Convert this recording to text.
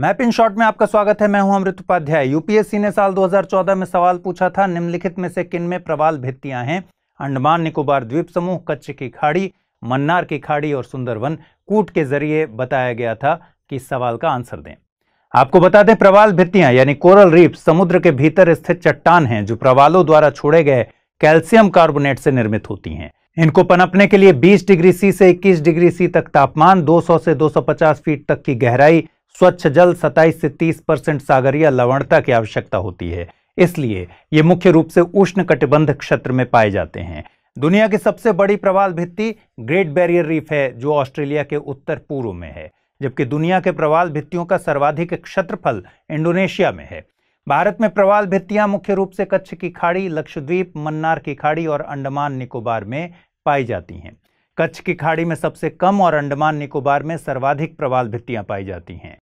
map in short में आपका स्वागत है मैं हूं अमृत उपाध्याय यूपीएससी ने साल 2014 में सवाल पूछा था निम्नलिखित में से किन में प्रवाल भित्तियां हैं अंडमान निकोबार द्वीप समूह कच्छ की खाड़ी मन्नार की खाड़ी और सुंदरवन कूट के जरिए बताया गया था कि इस सवाल का आंसर दें आपको बता दें प्रवाल भित्तियां यानी कोरल रीप समुद्र के भीतर स्थित चट्टान है जो प्रवालों द्वारा छोड़े गए कैल्शियम कार्बोनेट से निर्मित होती हैं इनको पनपने के लिए 20 डिग्री सी से 21 डिग्री सी तक तापमान 200 से 250 फीट तक की गहराई स्वच्छ जल 27 से 30 परसेंट सागरीय लवणता की आवश्यकता होती है इसलिए ये मुख्य रूप से उष्ण कटिबंध क्षेत्र में पाए जाते हैं दुनिया की सबसे बड़ी प्रवाल भित्ति ग्रेट बैरियर रीफ है जो ऑस्ट्रेलिया के उत्तर पूर्व में है जबकि दुनिया के प्रवाल भित्तियों का सर्वाधिक क्षेत्रफल इंडोनेशिया में है भारत में प्रवाल भित्तियां मुख्य रूप से कच्छ की खाड़ी लक्षद्वीप मन्नार की खाड़ी और अंडमान निकोबार में पाई जाती हैं कच्छ की खाड़ी में सबसे कम और अंडमान निकोबार में सर्वाधिक प्रवाल भित्तियां पाई जाती हैं